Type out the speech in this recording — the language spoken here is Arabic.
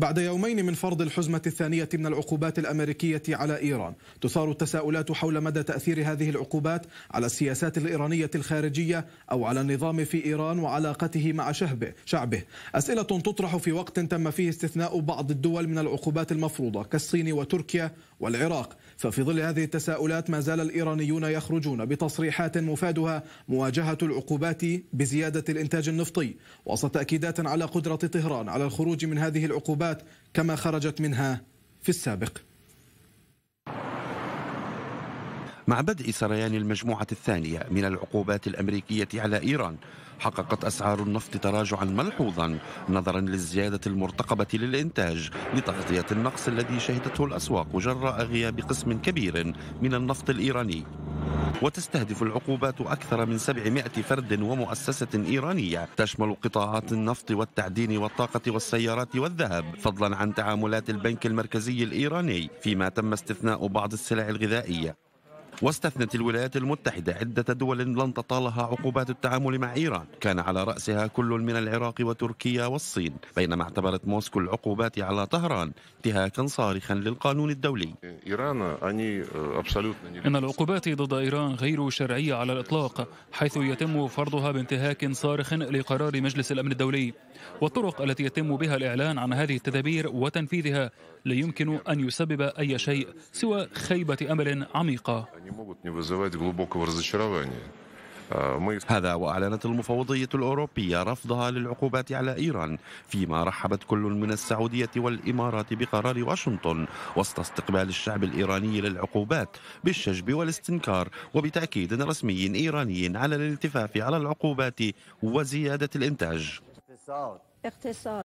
بعد يومين من فرض الحزمة الثانية من العقوبات الأمريكية على إيران تثار التساؤلات حول مدى تأثير هذه العقوبات على السياسات الإيرانية الخارجية أو على النظام في إيران وعلاقته مع شعبه, شعبه. أسئلة تطرح في وقت تم فيه استثناء بعض الدول من العقوبات المفروضة كالصين وتركيا والعراق ففي ظل هذه التساؤلات ما زال الإيرانيون يخرجون بتصريحات مفادها مواجهة العقوبات بزيادة الإنتاج النفطي وسط تأكيدات على قدرة طهران على الخروج من هذه العقوبات الانتخابات كما خرجت منها في السابق مع بدء سريان المجموعة الثانية من العقوبات الأمريكية على إيران حققت أسعار النفط تراجعا ملحوظا نظرا للزيادة المرتقبة للإنتاج لتغطية النقص الذي شهدته الأسواق جراء غياب قسم كبير من النفط الإيراني وتستهدف العقوبات أكثر من 700 فرد ومؤسسة إيرانية تشمل قطاعات النفط والتعدين والطاقة والسيارات والذهب فضلا عن تعاملات البنك المركزي الإيراني فيما تم استثناء بعض السلع الغذائية واستثنت الولايات المتحدة عدة دول لن تطالها عقوبات التعامل مع إيران كان على رأسها كل من العراق وتركيا والصين بينما اعتبرت موسكو العقوبات على طهران انتهاكا صارخا للقانون الدولي آه، إن العقوبات ضد إيران غير شرعية على الإطلاق حيث يتم فرضها بانتهاك صارخ لقرار مجلس الأمن الدولي والطرق التي يتم بها الإعلان عن هذه التدابير وتنفيذها لا يمكن أن يسبب أي شيء سوى خيبة أمل عميقة هذا وأعلنت المفوضية الأوروبية رفضها للعقوبات على إيران فيما رحبت كل من السعودية والإمارات بقرار واشنطن وسط استقبال الشعب الإيراني للعقوبات بالشجب والاستنكار وبتأكيد رسمي إيراني على الالتفاف على العقوبات وزيادة الإنتاج اقتصاد